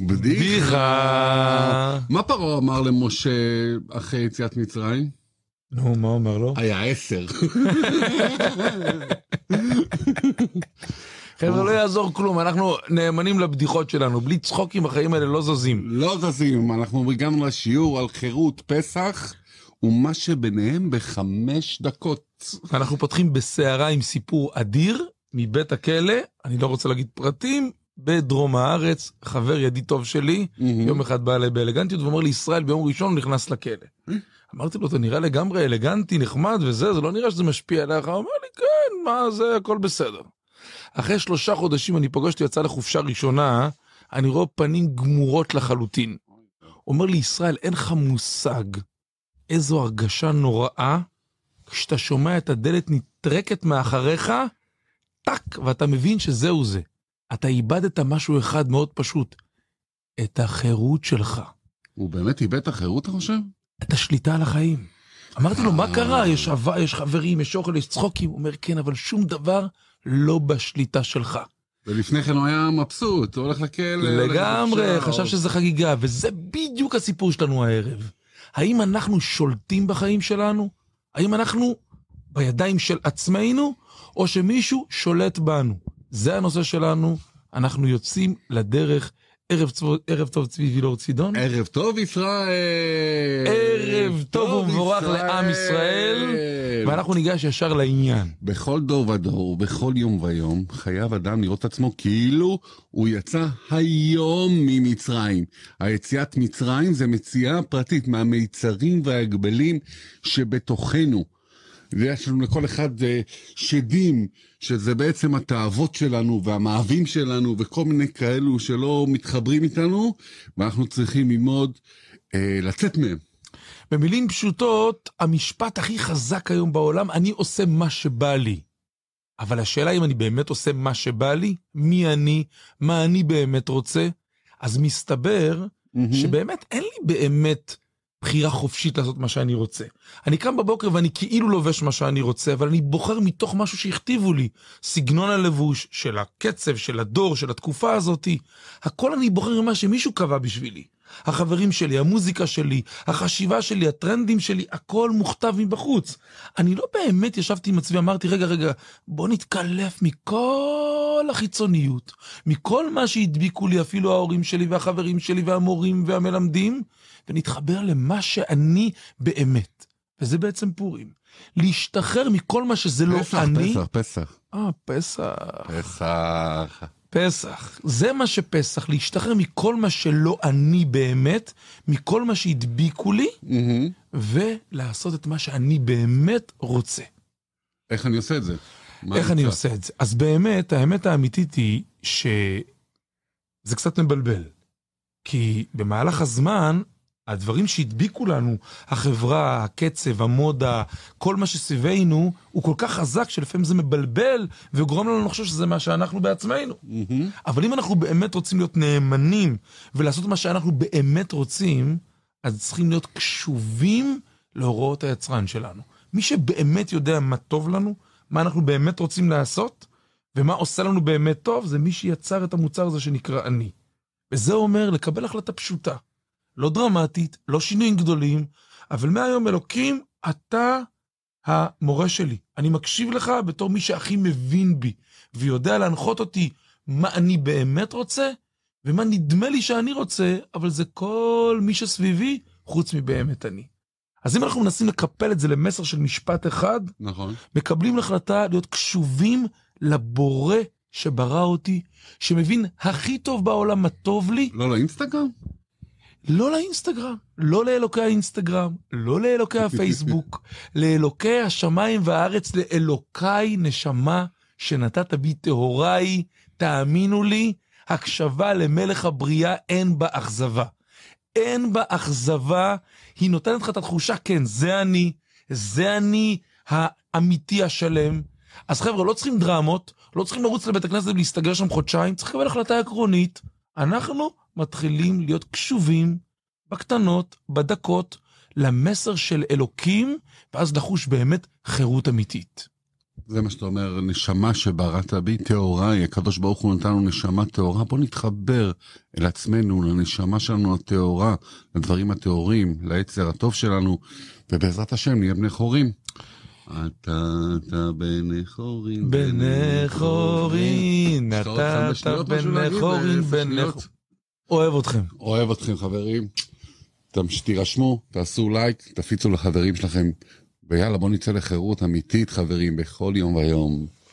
בדיחה. מה פרעה אמר למשה אחרי יציאת מצרים? נו, מה אומר לו? היה עשר. חבר'ה, לא יעזור כלום, אנחנו נאמנים לבדיחות שלנו. בלי צחוקים החיים האלה לא זזים. לא זזים, אנחנו הגענו לשיעור על חירות פסח. ומה שביניהם בחמש דקות. אנחנו פותחים בסערה עם סיפור אדיר מבית הכלא, אני לא רוצה להגיד פרטים, בדרום הארץ, חבר ידיד טוב שלי, mm-hmm. יום אחד בא אליי באלגנטיות ואומר לי, ישראל ביום ראשון נכנס לכלא. Mm-hmm. אמרתי לו, אתה נראה לגמרי אלגנטי, נחמד וזה, זה לא נראה שזה משפיע עליך. הוא אמר לי, כן, מה זה, הכל בסדר. אחרי שלושה חודשים אני פגשתי, יצא לחופשה ראשונה, אני רואה פנים גמורות לחלוטין. אומר לי, ישראל, אין לך מושג איזו הרגשה נוראה כשאתה שומע את הדלת נטרקת מאחריך, טאק, ואתה מבין שזהו זה. אתה איבדת משהו אחד מאוד פשוט, את החירות שלך. הוא באמת איבד את החירות, אתה חושב? את השליטה על החיים. אמרתי לו, מה אה. קרה? יש, עבר, יש חברים, יש אוכל, יש צחוקים. הוא אומר, כן, אבל שום דבר לא בשליטה שלך. ולפני כן הוא היה מבסוט, הוא הולך לכלא. לגמרי, חשב שזה חגיגה, וזה בדיוק הסיפור שלנו הערב. האם אנחנו שולטים בחיים שלנו? האם אנחנו בידיים של עצמנו, או שמישהו שולט בנו? זה הנושא שלנו, אנחנו יוצאים לדרך. ערב, צו, ערב טוב צבי וילור צידון. ערב טוב ישראל. ערב טוב, טוב ומבורך לעם ישראל. ואנחנו ניגש ישר לעניין. בכל דור ודור, בכל יום ויום, חייב אדם לראות את עצמו כאילו הוא יצא היום ממצרים. היציאת מצרים זה מציאה פרטית מהמיצרים וההגבלים שבתוכנו. יש לנו לכל אחד אה, שדים, שזה בעצם התאוות שלנו והמאהבים שלנו וכל מיני כאלו שלא מתחברים איתנו, ואנחנו צריכים ללמוד אה, לצאת מהם. במילים פשוטות, המשפט הכי חזק היום בעולם, אני עושה מה שבא לי. אבל השאלה אם אני באמת עושה מה שבא לי, מי אני, מה אני באמת רוצה, אז מסתבר mm-hmm. שבאמת אין לי באמת בחירה חופשית לעשות מה שאני רוצה. אני קם בבוקר ואני כאילו לובש מה שאני רוצה, אבל אני בוחר מתוך משהו שהכתיבו לי. סגנון הלבוש, של הקצב, של הדור, של התקופה הזאתי. הכל אני בוחר ממה שמישהו קבע בשבילי. החברים שלי, המוזיקה שלי, החשיבה שלי, הטרנדים שלי, הכל מוכתב מבחוץ. אני לא באמת ישבתי עם עצמי, אמרתי, רגע, רגע, בוא נתקלף מכל החיצוניות, מכל מה שהדביקו לי אפילו ההורים שלי והחברים שלי והמורים והמלמדים, ונתחבר למה שאני באמת. וזה בעצם פורים. להשתחרר מכל מה שזה פסח, לא פסח, אני. פסח, פסח, פסח. אה, פסח. פסח. פסח. זה מה שפסח, להשתחרר מכל מה שלא אני באמת, מכל מה שהדביקו לי, mm-hmm. ולעשות את מה שאני באמת רוצה. איך אני עושה את זה? איך אני עושה את זה? אז באמת, האמת האמיתית היא שזה קצת מבלבל. כי במהלך הזמן הדברים שהדביקו לנו, החברה, הקצב, המודה, כל מה שסביבנו, הוא כל כך חזק שלפעמים זה מבלבל וגורם לנו לחשוב שזה מה שאנחנו בעצמנו. Mm-hmm. אבל אם אנחנו באמת רוצים להיות נאמנים ולעשות מה שאנחנו באמת רוצים, אז צריכים להיות קשובים להוראות היצרן שלנו. מי שבאמת יודע מה טוב לנו, מה אנחנו באמת רוצים לעשות, ומה עושה לנו באמת טוב, זה מי שיצר את המוצר הזה שנקרא אני. וזה אומר לקבל החלטה פשוטה. לא דרמטית, לא שינויים גדולים, אבל מהיום אלוקים, אתה המורה שלי. אני מקשיב לך בתור מי שהכי מבין בי, ויודע להנחות אותי מה אני באמת רוצה, ומה נדמה לי שאני רוצה, אבל זה כל מי שסביבי, חוץ מבאמת אני. אז אם אנחנו מנסים לקפל את זה למסר של משפט אחד, נכון. מקבלים החלטה להיות קשובים לבורא שברא אותי, שמבין הכי טוב בעולם מה טוב לי. לא, לא, אינסטגרם? לא לאינסטגרם, לא לאלוקי האינסטגרם, לא לאלוקי הפייסבוק, לאלוקי השמיים והארץ, לאלוקיי נשמה שנתת בי טהוריי, תאמינו לי, הקשבה למלך הבריאה אין בה אכזבה. אין בה אכזבה, היא נותנת לך את התחושה, כן, זה אני, זה אני האמיתי השלם. אז חבר'ה, לא צריכים דרמות, לא צריכים לרוץ לבית הכנסת ולהסתגר שם חודשיים, צריך לקבל החלטה עקרונית. אנחנו מתחילים להיות קשובים בקטנות, בדקות, למסר של אלוקים, ואז לחוש באמת חירות אמיתית. זה מה שאתה אומר, נשמה שבראת בי טהורה, היא הקדוש ברוך הוא נתן לנו נשמה טהורה, בוא נתחבר אל עצמנו, לנשמה שלנו הטהורה, לדברים הטהורים, ליצר הטוב שלנו, ובעזרת השם נהיה בני חורים. אתה, אתה בן חורין, בן חורין, אתה, אתה בן חורין, בן חורין. אוהב אתכם. אוהב אתכם, חברים. תירשמו, תעשו לייק, תפיצו לחברים שלכם, ויאללה, בואו נצא לחירות אמיתית, חברים, בכל יום ויום.